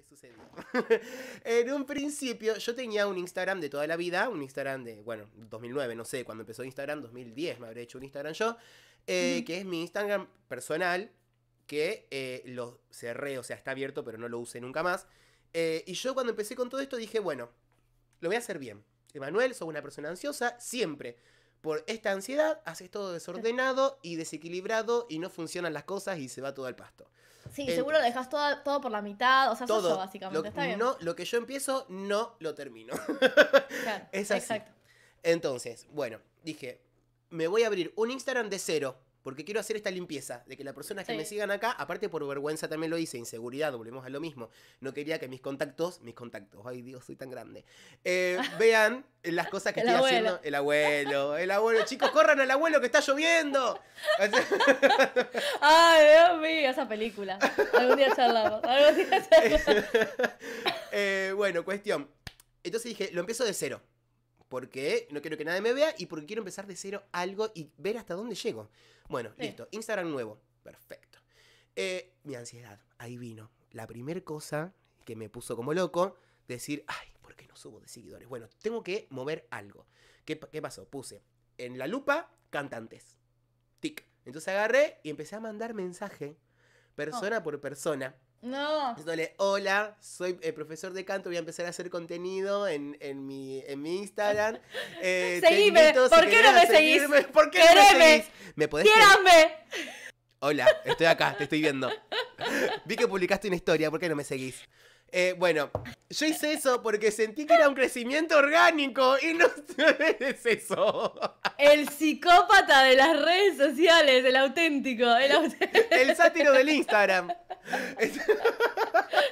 en un principio yo tenía un Instagram de toda la vida, un Instagram de, bueno, 2009, no sé, cuando empezó Instagram, 2010 me habré hecho un Instagram yo, eh, que es mi Instagram personal, que eh, lo cerré, o sea, está abierto, pero no lo use nunca más. Eh, y yo cuando empecé con todo esto dije, bueno, lo voy a hacer bien. Emanuel, soy una persona ansiosa, siempre. Por esta ansiedad haces todo desordenado y desequilibrado y no funcionan las cosas y se va todo al pasto. Sí, seguro lo dejas todo, todo, por la mitad, o sea, todo. básicamente, está bien. No, lo que yo empiezo, no lo termino. claro, Exacto. Entonces, bueno, dije, me voy a abrir un Instagram de cero porque quiero hacer esta limpieza, de que las personas que me sigan acá, aparte por vergüenza también lo hice, inseguridad, volvemos a lo mismo, no quería que mis contactos, mis contactos, ay Dios, soy tan grande, eh, vean las cosas que el estoy abuelo. haciendo, el abuelo, el abuelo, chicos, corran al abuelo que está lloviendo. ay, Dios mío, esa película, algún día charlamos, algún día charlamos. Eh, bueno, cuestión, entonces dije, lo empiezo de cero porque no quiero que nadie me vea y porque quiero empezar de cero algo y ver hasta dónde llego. Bueno, listo. Instagram nuevo. Perfecto. Eh, mi ansiedad, ahí vino. La primera cosa que me puso como loco, decir, ay, ¿por qué no subo de seguidores? Bueno, tengo que mover algo. ¿Qué, pasó? Puse en la lupa cantantes. Tic. Entonces agarré y empecé a mandar mensaje persona oh. por persona no. Diciéndole, hola, soy el eh, profesor de canto, voy a empezar a hacer contenido en, mi, mi Instagram. Eh, Seguime, ¿por, qué no me seguís? ¿por qué no me seguís? Hola, estoy acá, te estoy viendo. Vi que publicaste una historia, ¿por qué no me seguís? Eh, bueno, yo hice eso porque sentí que era un crecimiento orgánico y no es eso. El psicópata de las redes sociales, el auténtico. El, el sátiro del Instagram.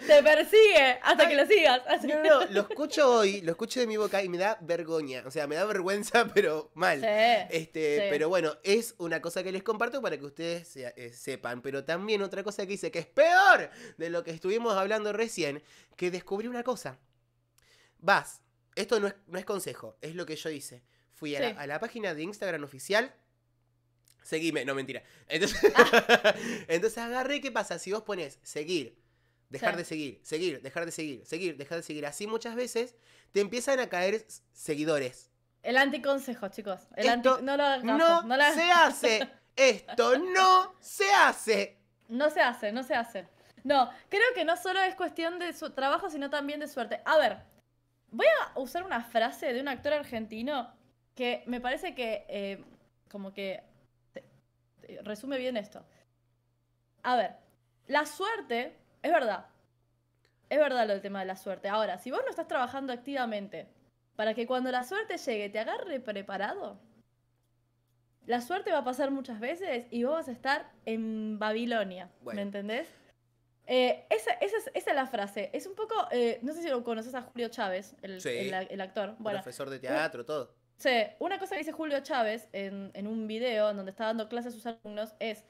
Te persigue hasta que lo sigas. No, no, lo escucho hoy, lo escucho de mi boca y me da vergüenza. O sea, me da vergüenza, pero mal. este, Pero bueno, es una cosa que les comparto para que ustedes eh, sepan. Pero también otra cosa que hice que es peor de lo que estuvimos hablando recién que descubrí una cosa. Vas, esto no es, consejo, es lo que yo hice. Fui a, la, página de Instagram oficial Seguime, no mentira. Entonces, agarré, ¿qué pasa? Si vos pones seguir, dejar de seguir, seguir, dejar de seguir, seguir, dejar de seguir, así muchas veces te empiezan a caer seguidores. El anticonsejo, chicos. Esto No lo se hace. Esto no se hace. No se hace, no se hace. No, creo que no solo es cuestión de su trabajo, sino también de suerte. A ver, voy a usar una frase de un actor argentino que me parece que eh, como que resume bien esto. A ver, la suerte, es verdad, es verdad lo del tema de la suerte. Ahora, si vos no estás trabajando activamente para que cuando la suerte llegue te agarre preparado, la suerte va a pasar muchas veces y vos vas a estar en Babilonia. ¿Me entendés? Eh, esa, esa, es, la frase. Es un poco, eh, no sé si lo conoces a Julio Chávez, el, el, actor. Bueno, profesor de teatro, todo. Sí, una cosa que dice Julio Chávez en, un video en donde está dando clases a sus alumnos es,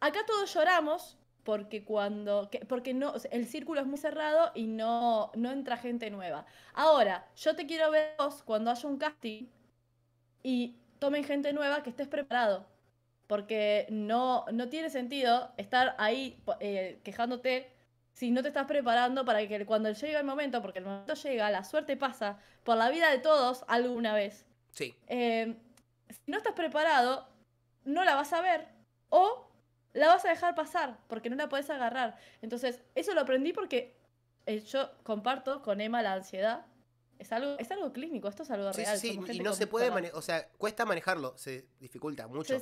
acá todos lloramos porque cuando, porque no, el círculo es muy cerrado y no, no entra gente nueva. Ahora, yo te quiero ver vos cuando haya un casting y tomen gente nueva que estés preparado, porque no, no tiene sentido estar ahí eh, quejándote si no te estás preparando para que cuando llegue el momento, porque el momento llega, la suerte pasa por la vida de todos alguna vez. Eh, si no estás preparado, no la vas a ver o la vas a dejar pasar porque no la puedes agarrar. Entonces, eso lo aprendí porque eh, yo comparto con Emma la ansiedad. Es algo, es algo clínico, esto es algo real. Sí, y no se puede manejar, o sea, cuesta manejarlo, se dificulta mucho.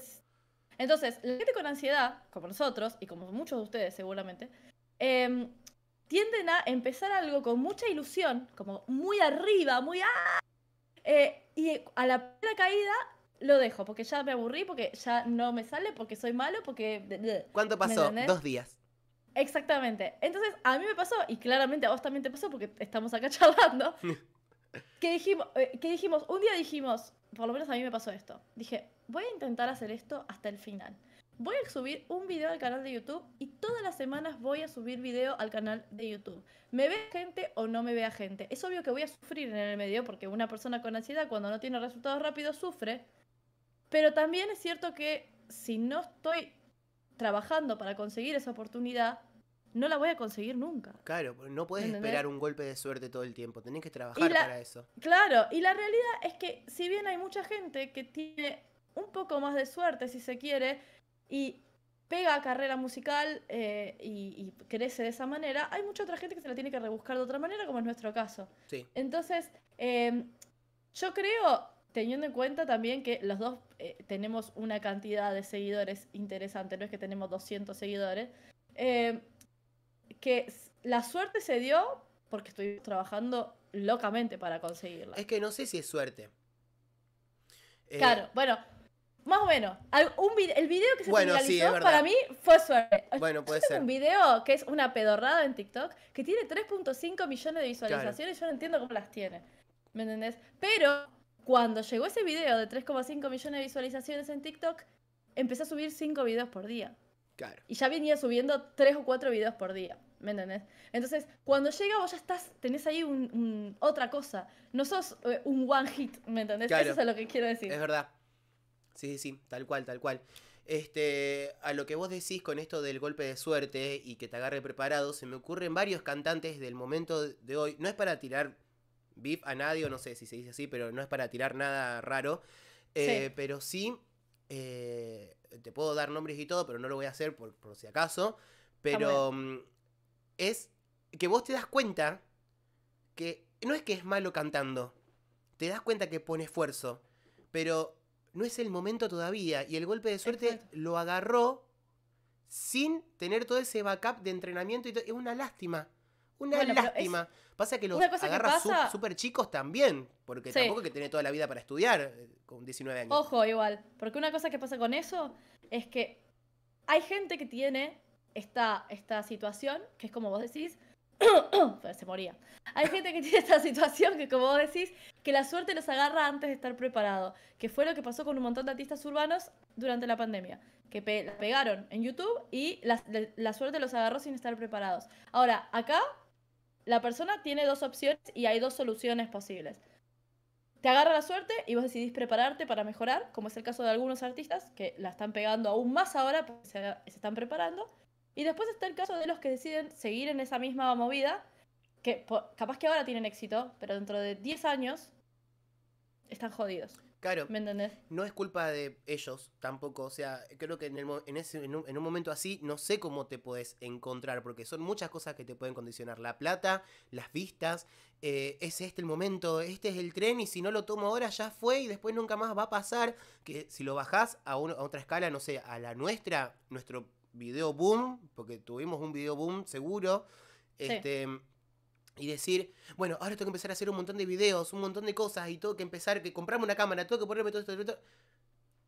Entonces, la gente con ansiedad, como nosotros, y como muchos de ustedes seguramente, em, tienden a empezar algo con mucha ilusión, como muy arriba, muy... ¡ah! Eh, y a la primera caída lo dejo, porque ya me aburrí, porque ya no me sale, porque soy malo, porque... ¿Cuánto pasó? Dos días. Exactamente. Entonces, a mí me pasó, y claramente a vos también te pasó, porque estamos acá charlando, que dijimos, eh, dijimos, un día dijimos, por lo menos a mí me pasó esto. Dije, voy a intentar hacer esto hasta el final. Voy a subir un video al canal de YouTube y todas las semanas voy a subir video al canal de YouTube. ¿Me ve gente o no me vea gente? Es obvio que voy a sufrir en el medio porque una persona con ansiedad cuando no tiene resultados rápidos sufre. Pero también es cierto que si no estoy trabajando para conseguir esa oportunidad, no la voy a conseguir nunca. Claro, no puedes esperar un golpe de suerte todo el tiempo, tenés que trabajar para eso. Claro, y la realidad es que si bien hay mucha gente que tiene un poco más de suerte, si se quiere, y pega carrera musical eh, y, crece de esa manera, hay mucha otra gente que se la tiene que rebuscar de otra manera, como es nuestro caso. Sí. Entonces, em, yo creo, teniendo en cuenta también que los dos eh, tenemos una cantidad de seguidores interesante, no es que tenemos 200 seguidores, em, que la suerte se dio porque estoy trabajando locamente para conseguirla. Es que no sé si es suerte. Eh, claro, bueno, más o menos. el video que se bueno, para mí fue suerte. Bueno, puede ser. un video que es una pedorrada en TikTok que tiene 3.5 millones de visualizaciones. Yo no entiendo cómo las tiene. ¿Me entendés? Pero cuando llegó ese video de 3.5 millones de visualizaciones en TikTok, empecé a subir 5 videos por día. Claro. Y ya venía subiendo 3 o 4 videos por día. ¿Me entendés? Entonces, cuando llega vos ya estás, tenés ahí un, otra cosa. No sos eh, un one hit, ¿me entendés? Eso es lo que quiero decir. Es verdad. Sí, sí, sí. tal cual, tal cual. Este, a lo que vos decís con esto del golpe de suerte y que te agarre preparado, se me ocurren varios cantantes del momento de hoy. No es para tirar beef a nadie, o no sé si se dice así, pero no es para tirar nada raro. Eh, pero sí, eh, te puedo dar nombres y todo, pero no lo voy a hacer por, si acaso. Pero es que vos te das cuenta que no es que es malo cantando, te das cuenta que pone esfuerzo, pero no es el momento todavía y el golpe de suerte lo agarró sin tener todo ese backup de entrenamiento y es una lástima. Una lástima. Pasa que los agarra chicos también, porque tampoco que tiene toda la vida para estudiar eh, con 19 años. Ojo, igual, porque una cosa que pasa con eso es que hay gente que tiene esta, esta situación, que es como vos decís, se moría. Hay gente que tiene esta situación que, como vos decís, que la suerte los agarra antes de estar preparado, que fue lo que pasó con un montón de artistas urbanos durante la pandemia, que la pegaron en YouTube y la, suerte los agarró sin estar preparados. Ahora, acá la persona tiene dos opciones y hay dos soluciones posibles. Te agarra la suerte y vos decidís prepararte para mejorar, como es el caso de algunos artistas que la están pegando aún más ahora porque se están preparando y después está el caso de los que deciden seguir en esa misma movida, que capaz que ahora tienen éxito, pero dentro de 10 años están jodidos. Claro. ¿Me entendés? No es culpa de ellos tampoco. O sea, creo que en, un, momento así no sé cómo te puedes encontrar, porque son muchas cosas que te pueden condicionar. La plata, las vistas, eh, es este el momento, este es el tren y si no lo tomo ahora ya fue y después nunca más va a pasar. Que si lo bajás a, a otra escala, no sé, a la nuestra, nuestro video boom, porque tuvimos un video boom seguro, este, y decir, bueno, ahora tengo que empezar a hacer un montón de videos, un montón de cosas, y tengo que empezar, que comprarme una cámara, tengo que ponerme todo esto,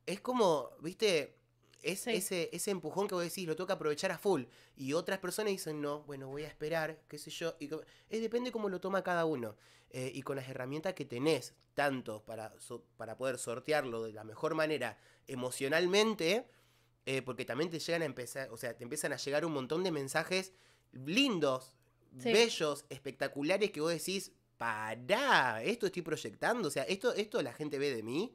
Es como, viste, ese, ese empujón que vos decís, lo tengo que aprovechar a full. Y otras personas dicen, no, bueno, voy a esperar, qué sé yo. Y, es, depende cómo lo toma cada uno. Eh, y con las herramientas que tenés, tanto para, para poder sortearlo de la mejor manera emocionalmente, eh, porque también te llegan a empezar, o sea, te empiezan a llegar un montón de mensajes lindos, bellos, espectaculares, que vos decís, pará, esto estoy proyectando, o sea, esto, esto la gente ve de mí,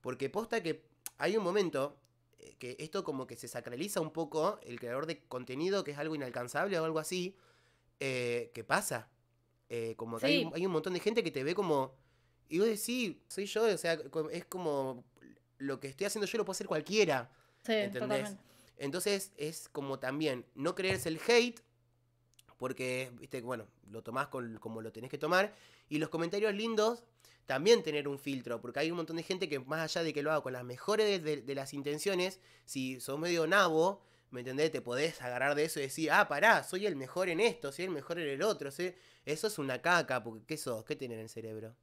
porque posta que hay un momento eh, que esto como que se sacraliza un poco, el creador de contenido, que es algo inalcanzable o algo así, eh, que pasa. Eh, como que hay, hay, un montón de gente que te ve como. Y vos decís, soy yo, o sea, es como lo que estoy haciendo yo lo puedo hacer cualquiera. Entonces es como también no creerse el hate, porque, viste, bueno, lo tomás como lo tenés que tomar. Y los comentarios lindos, también tener un filtro, porque hay un montón de gente que más allá de que lo haga con las mejores de, las intenciones, si sos medio nabo, ¿me entendés? Te podés agarrar de eso y decir, ah, pará, soy el mejor en esto, soy el mejor en el otro, ¿sí? eso es una caca, porque ¿qué sos? ¿Qué tienen en el cerebro?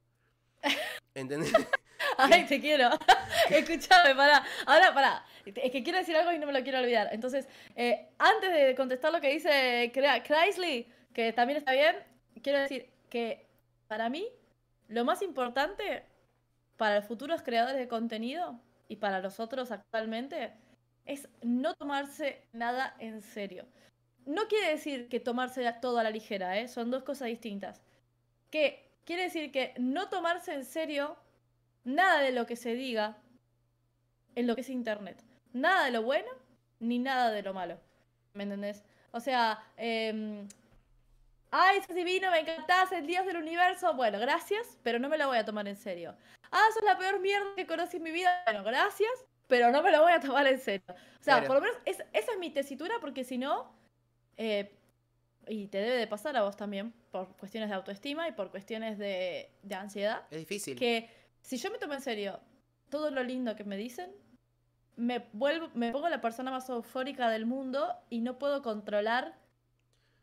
¿Entendés? Ay, te quiero. Escúchame, pará. Ahora, para Es que quiero decir algo y no me lo quiero olvidar. Entonces, eh, antes de contestar lo que dice Chrysler, que también está bien, quiero decir que para mí lo más importante para los futuros creadores de contenido y para nosotros actualmente es no tomarse nada en serio. No quiere decir que tomarse todo a la ligera, ¿eh? son dos cosas distintas. Que quiere decir que no tomarse en serio Nada de lo que se diga en lo que es Internet. Nada de lo bueno ni nada de lo malo. ¿Me entendés? O sea, em, ay, sos divino, me encantás, el dios del universo. Bueno, gracias, pero no me lo voy a tomar en serio. Ah, sos la peor mierda que conocí en mi vida. Bueno, gracias, pero no me lo voy a tomar en serio. O sea, por lo menos esa es mi tesitura, porque si no, eh, y te debe de pasar a vos también, por cuestiones de autoestima y por cuestiones de, de ansiedad. Es difícil. Que si yo me tomo en serio todo lo lindo que me dicen, me, vuelvo, me pongo la persona más eufórica del mundo y no puedo controlar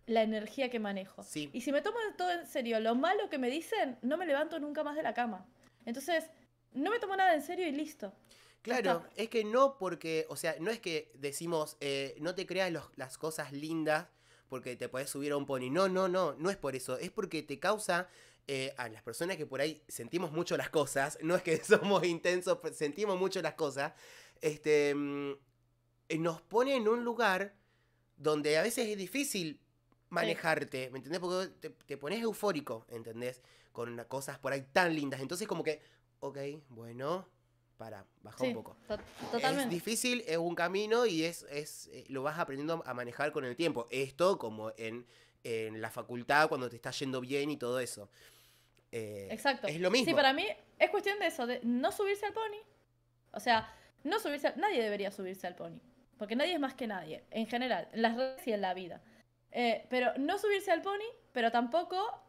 la energía que manejo. Sí. Y si me tomo todo en serio lo malo que me dicen, no me levanto nunca más de la cama. Entonces, no me tomo nada en serio y listo. Claro, es que no porque, o sea, no es que decimos, eh, no te creas las cosas lindas porque te podés subir a un pony. No, no, no, no es por eso. Es porque te causa eh, a las personas que por ahí sentimos mucho las cosas, no es que somos intensos, sentimos mucho las cosas, este, mm, nos pone en un lugar donde a veces es difícil manejarte, ¿me entendés? Porque te, pones eufórico, ¿entendés? Con cosas por ahí tan lindas. Entonces como que, ok, bueno, para, baja un poco. Es difícil, es un camino y es, es, eh, lo vas aprendiendo a manejar con el tiempo. Esto como en en la facultad cuando te está yendo bien y todo eso. Eh, Exacto. Es lo mismo. Sí, para mí es cuestión de eso, de no subirse al pony. O sea, no subirse, nadie debería subirse al pony, porque nadie es más que nadie, en general, en las redes y en la vida. Eh, pero no subirse al pony, pero tampoco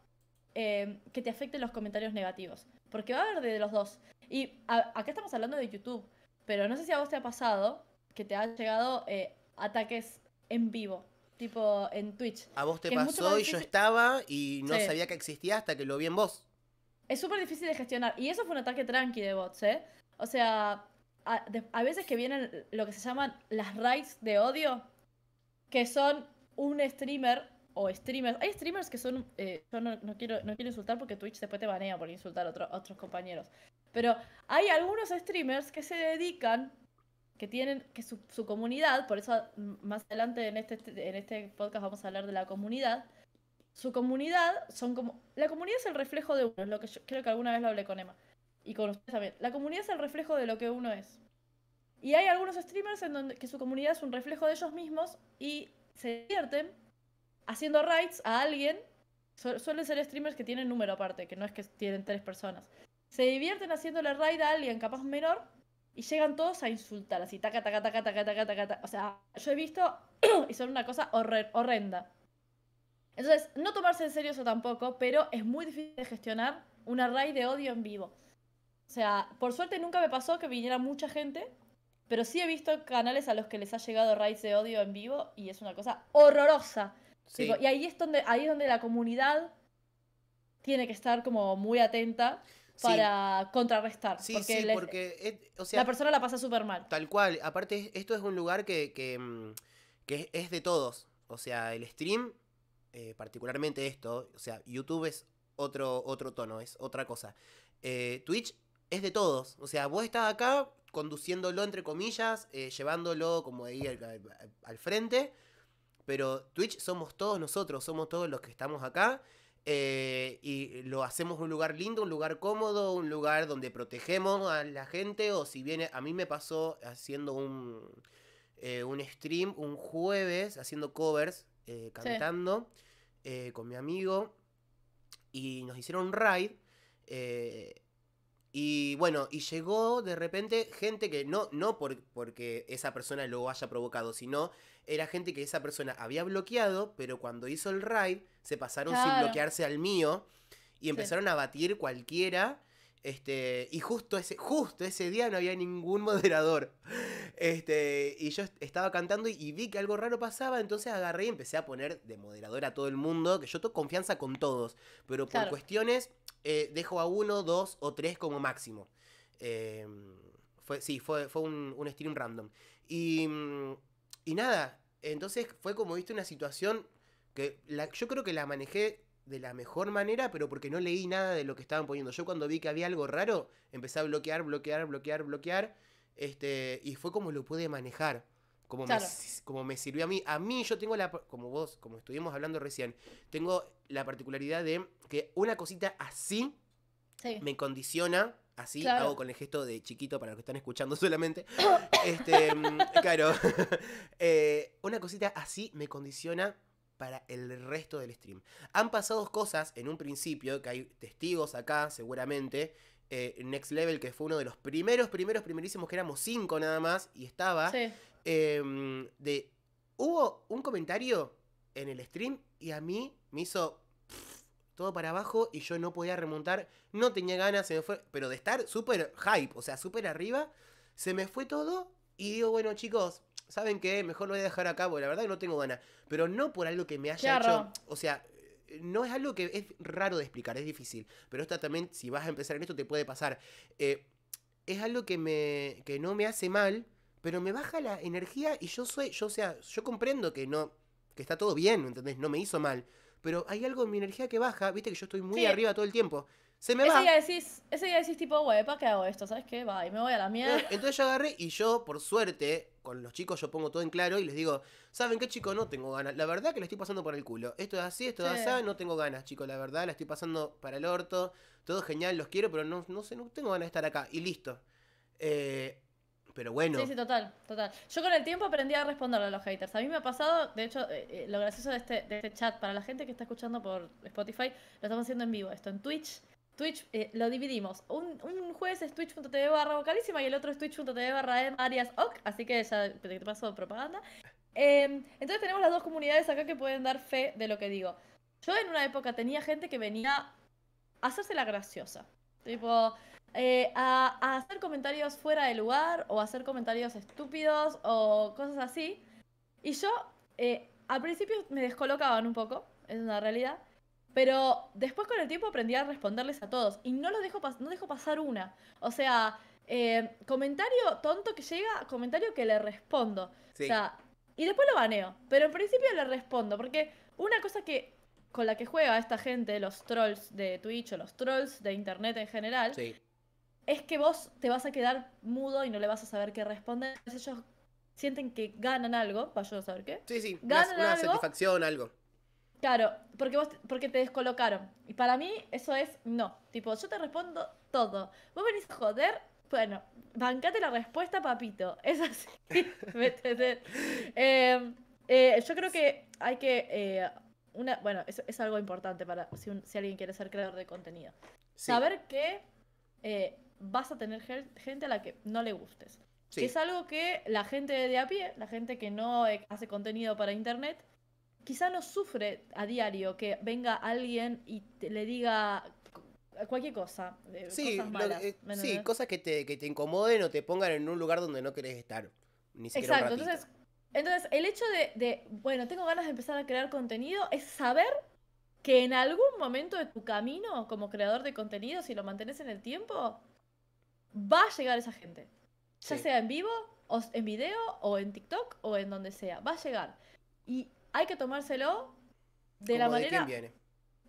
eh, que te afecten los comentarios negativos, porque va a haber de los dos. Y acá estamos hablando de YouTube, pero no sé si a vos te ha pasado que te han llegado ataques en vivo Tipo en Twitch. A vos te pasó y yo estaba y no sabía que existía hasta que lo vi en vos. Es súper difícil de gestionar. Y eso fue un ataque tranqui de bots, ¿eh? O sea, a, veces que vienen lo que se llaman las raids de odio, que son un streamer o streamers. Hay streamers que son. Eh, yo no, quiero, no quiero insultar porque Twitch después te banea por insultar a otros compañeros. Pero hay algunos streamers que se dedican que tienen, que su, comunidad, por eso más adelante en este, en este podcast vamos a hablar de la comunidad, su comunidad son como, la comunidad es el reflejo de uno, lo que creo que alguna vez lo hablé con Emma y con ustedes también, la comunidad es el reflejo de lo que uno es. Y hay algunos streamers en donde que su comunidad es un reflejo de ellos mismos y se divierten haciendo raids a alguien. suelen ser streamers que tienen número aparte, que no es que tienen tres personas. Se divierten haciéndole raid a alguien capaz menor y llegan todos a insultar, así, taca, taca, taca, taca, taca, taca, taca. O sea, yo he visto y son una cosa horrenda. Entonces, no tomarse en serio eso tampoco, pero es muy difícil gestionar una raid de odio en vivo. O sea, por suerte nunca me pasó que viniera mucha gente, pero sí he visto canales a los que les ha llegado raíz de odio en vivo y es una cosa horrorosa. Sí. y ahí es, donde, ahí es donde la comunidad tiene que estar como muy atenta para contrarrestar. porque, sí, porque o sea, la persona la pasa súper mal. Tal cual. Aparte, esto es un lugar que, mm, es de todos. O sea, el stream, eh, particularmente esto, o sea, YouTube es otro, otro tono, es otra cosa. Eh, Twitch es de todos. O sea, vos estás acá conduciéndolo, entre comillas, eh, llevándolo como ahí al frente. Pero Twitch somos todos nosotros, somos todos los que estamos acá. Eh, y lo hacemos un lugar lindo, un lugar cómodo, un lugar donde protegemos a la gente. O si viene, a mí me pasó haciendo un, eh, stream un jueves, haciendo covers, eh, cantando con mi amigo. Y nos hicieron un ride. Y bueno, y llegó de repente gente que no, no por, porque esa persona lo haya provocado, sino era gente que esa persona había bloqueado, pero cuando hizo el raid se pasaron sin bloquearse al mío y empezaron a batir cualquiera. Este, y justo ese, justo ese día no había ningún moderador. Este, y yo estaba cantando y, vi que algo raro pasaba, entonces agarré y empecé a poner de moderador a todo el mundo, que yo tengo confianza con todos, pero por cuestiones eh, dejo a uno, dos o tres como máximo. Eh, fue, sí, fue, fue un, stream random. Mm, y, nada, entonces fue como viste una situación que la, yo creo que la manejé de la mejor manera, pero porque no leí nada de lo que estaban poniendo. Yo cuando vi que había algo raro, empecé a bloquear, bloquear, bloquear, bloquear. Este, y fue como lo pude manejar. Como, me, como me sirvió a mí. A mí yo tengo la, como vos, como estuvimos hablando recién, tengo la particularidad de que una cosita así me condiciona Así hago con el gesto de chiquito para los que están escuchando solamente. este, mm, claro. Eh, una cosita así me condiciona para el resto del stream. Han pasado cosas en un principio, que hay testigos acá seguramente. Eh, Next Level, que fue uno de los primeros, primeros, primerísimos, que éramos cinco nada más, y estaba. Em, de, hubo un comentario en el stream y a mí me hizo todo para abajo y yo no podía remontar, no tenía ganas, se me fue, pero de estar súper hype, o sea, súper arriba, se me fue todo y digo, bueno chicos, ¿saben qué? Mejor lo voy a dejar acá, porque la verdad que no tengo ganas. Pero no por algo que me haya hecho. O sea, no es algo que es raro de explicar, es difícil. Pero esta también, si vas a empezar en esto, te puede pasar. Eh, es algo que, me, que no me hace mal, pero me baja la energía y yo soy, yo, sea, yo comprendo que no, que está todo bien, ¿entendés? No me hizo mal. Pero hay algo en mi energía que baja, viste que yo estoy muy arriba todo el tiempo. Se me ese va. Día decís, ese día decís tipo, güey, ¿para qué hago esto? ¿Sabes qué? Va, y me voy a la mierda. Entonces yo agarré y yo, por suerte, con los chicos yo pongo todo en claro y les digo, ¿saben qué chicos? No tengo ganas. La verdad que la estoy pasando por el culo. Esto es así, esto es así, no tengo ganas, chicos. La verdad la estoy pasando para el orto. Todo genial, los quiero, pero no, sé, no tengo ganas de estar acá. Y listo. Eh, pero bueno. Sí, sí, total, total. Yo con el tiempo aprendí a responderle a los haters. A mí me ha pasado, de hecho, eh, eh, lo gracioso de este, de este chat, para la gente que está escuchando por Spotify, lo estamos haciendo en vivo, esto en Twitch. Twitch eh, lo dividimos. Un, un jueves es twitch.tv barra vocalísima y el otro es twitch.tv barra Arias ok, así que ya te paso propaganda. Em, entonces tenemos las dos comunidades acá que pueden dar fe de lo que digo. Yo en una época tenía gente que venía a hacerse la graciosa. Tipo, eh, a, a, hacer comentarios fuera de lugar o a hacer comentarios estúpidos o cosas así. Y yo eh, al principio me descolocaban un poco, es una realidad. Pero después con el tiempo aprendí a responderles a todos y no los dejo, no dejo pasar una. O sea, eh, comentario tonto que llega, comentario que le respondo. y después lo baneo, pero en principio le respondo, porque una cosa que con la que juega esta gente, los trolls de Twitch o los trolls de internet en general, es que vos te vas a quedar mudo y no le vas a saber qué responder. Ellos sienten que ganan algo, para yo saber qué. Sí, sí, ganan una, satisfacción, algo. Claro, porque vos, porque te descolocaron. Y para mí eso es no. Tipo, yo te respondo todo. Vos venís a joder, bueno, bancate la respuesta, papito. Es así. Em, eh, yo creo que hay que. Eh, una, bueno, es, es, algo importante para si, alguien quiere ser creador de contenido. Saber que eh, vas a tener gente a la que no le gustes. es algo que la gente de a pie, la gente que no hace contenido para internet, quizá no sufre a diario que venga alguien y le diga cualquier cosa. Eh, sí, cosas eh, que te, incomoden o te pongan en un lugar donde no querés estar. Exacto, entonces, entonces el hecho de, bueno, tengo ganas de empezar a crear contenido es saber que en algún momento de tu camino como creador de contenido, si lo mantienes en el tiempo, va a llegar esa gente. Ya sea en vivo, o en video, o en TikTok, o en donde sea, va a llegar. Y hay que tomárselo de la de manera... Viene.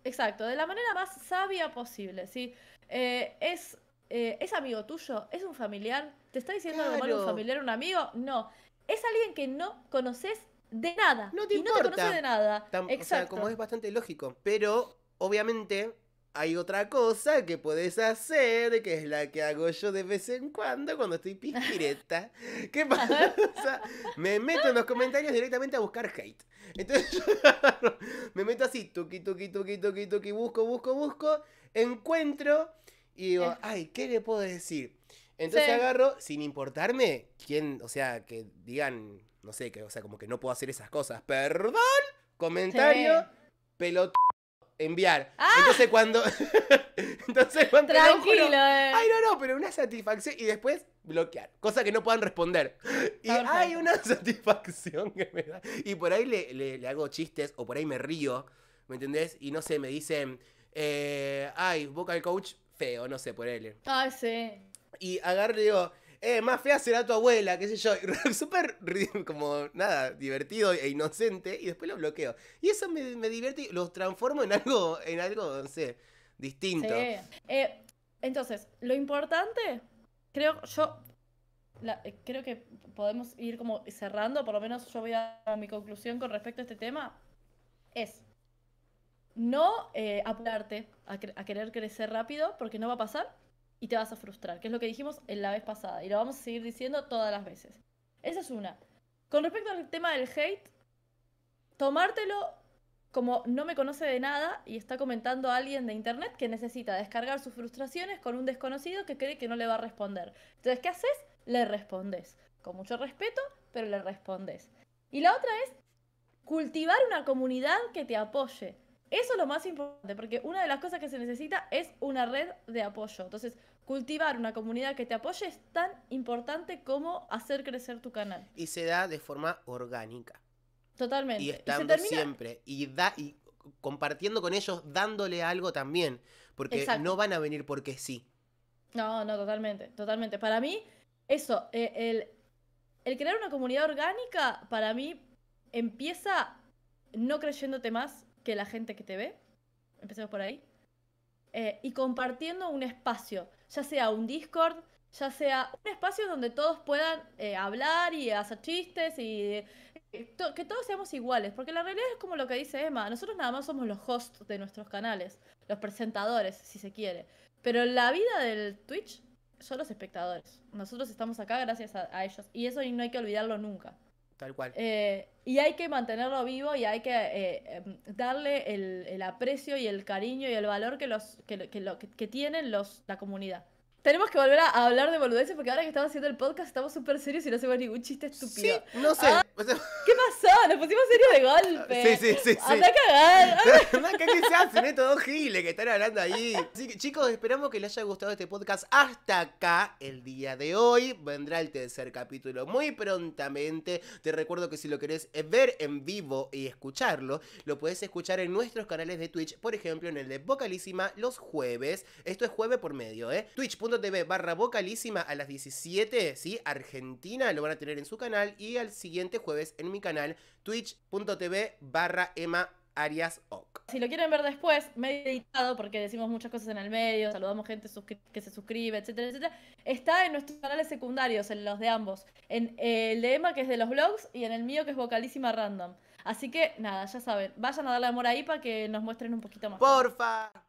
Exacto, de la manera más sabia posible, ¿sí? Eh, es, eh, ¿Es amigo tuyo? ¿Es un familiar? ¿Te está diciendo tomar un familiar, un amigo? No. Es alguien que no conoces de nada. No te y no te conoce de nada. Exacto. O sea, como es bastante lógico. Pero, obviamente, hay otra cosa que puedes hacer, que es la que hago yo de vez en cuando cuando estoy pispireta. ¿Qué pasa? me meto en los comentarios directamente a buscar hate. Entonces yo me meto así, tuqui, tuqui, tuqui, tuqui, tuki, busco, busco, busco, encuentro y digo, em. ay, ¿qué le puedo decir? Entonces agarro, sin importarme quién, o sea, que digan, no sé, que, o sea, como que no puedo hacer esas cosas. Perdón, comentario, Pelotón enviar. ¡Ah! Entonces cuando. entonces cuando. Tranquilo, eh. Ay, no, no, pero una satisfacción. Y después bloquear. Cosa que no puedan responder. Y hay una satisfacción que me da. Y por ahí le, le, hago chistes o por ahí me río. ¿Me entendés? Y no sé, me dicen. Eh, ay, vocal coach feo, no sé, por él. Ah, sí. Y agarro y digo eh, más fea será tu abuela, qué sé yo. Súper como, nada, divertido e inocente. Y después lo bloqueo. Y eso me, me divierte y los transformo en algo, en algo, no sé, distinto. Eh, entonces, lo importante, creo, yo eh, creo que podemos ir como cerrando, por lo menos yo voy a, mi conclusión con respecto a este tema, es no eh, apurarte a, querer crecer rápido, porque no va a pasar y te vas a frustrar, que es lo que dijimos en la vez pasada y lo vamos a seguir diciendo todas las veces. Esa es una. Con respecto al tema del hate, tomártelo como no me conoce de nada y está comentando a alguien de internet que necesita descargar sus frustraciones con un desconocido que cree que no le va a responder. Entonces, ¿qué haces? Le respondes. Con mucho respeto, pero le respondes. Y la otra es cultivar una comunidad que te apoye. Eso es lo más importante, porque una de las cosas que se necesita es una red de apoyo. Entonces, cultivar una comunidad que te apoye es tan importante como hacer crecer tu canal. Y se da de forma orgánica. Totalmente. Y estando siempre. Y, da, y compartiendo con ellos, dándole algo también. Porque no van a venir porque sí. No, no, totalmente, totalmente. Para mí, eso, eh, el, el crear una comunidad orgánica, para mí, empieza no creyéndote más que la gente que te ve, empecemos por ahí, eh, y compartiendo un espacio, ya sea un Discord, ya sea un espacio donde todos puedan eh, hablar y hacer chistes y eh, que todos seamos iguales, porque la realidad es como lo que dice Emma, nosotros nada más somos los hosts de nuestros canales, los presentadores, si se quiere, pero la vida del Twitch son los espectadores, nosotros estamos acá gracias a ellos y eso no hay que olvidarlo nunca. Tal cual. Eh, y hay que mantenerlo vivo y hay que eh, em, darle el, el, aprecio y el cariño y el valor que, los, que, que, que tienen los, la comunidad. Tenemos que volver a hablar de boludeces porque ahora que estamos haciendo el podcast estamos súper serios y no hacemos ningún chiste estúpido. Sí, no sé. Ah, ¿Qué pasó? Nos pusimos serios de golpe. Sí, sí, sí. Anda a cagar. ¿Qué se hacen estos dos giles que están hablando ahí? Así que, chicos, esperamos que les haya gustado este podcast hasta acá el día de hoy. Vendrá el tercer capítulo muy prontamente. Te recuerdo que si lo querés ver en vivo y escucharlo, lo puedes escuchar en nuestros canales de Twitch. Por ejemplo, en el de Vocalísima los jueves. Esto es jueves por medio, ¿eh? Twitch.com barra vocalísima a las 17, ¿sí? Argentina, lo van a tener en su canal y al siguiente jueves en mi canal twitch.tv barra Emma Arias Oc. Si lo quieren ver después, medio editado, porque decimos muchas cosas en el medio, saludamos gente que se suscribe, etcétera, etcétera, está en nuestros canales secundarios, en los de ambos. En eh, el de Emma, que es de los blogs, y en el mío, que es Vocalísima Random. Así que, nada, ya saben, vayan a darle amor ahí para que nos muestren un poquito más. ¡Porfa!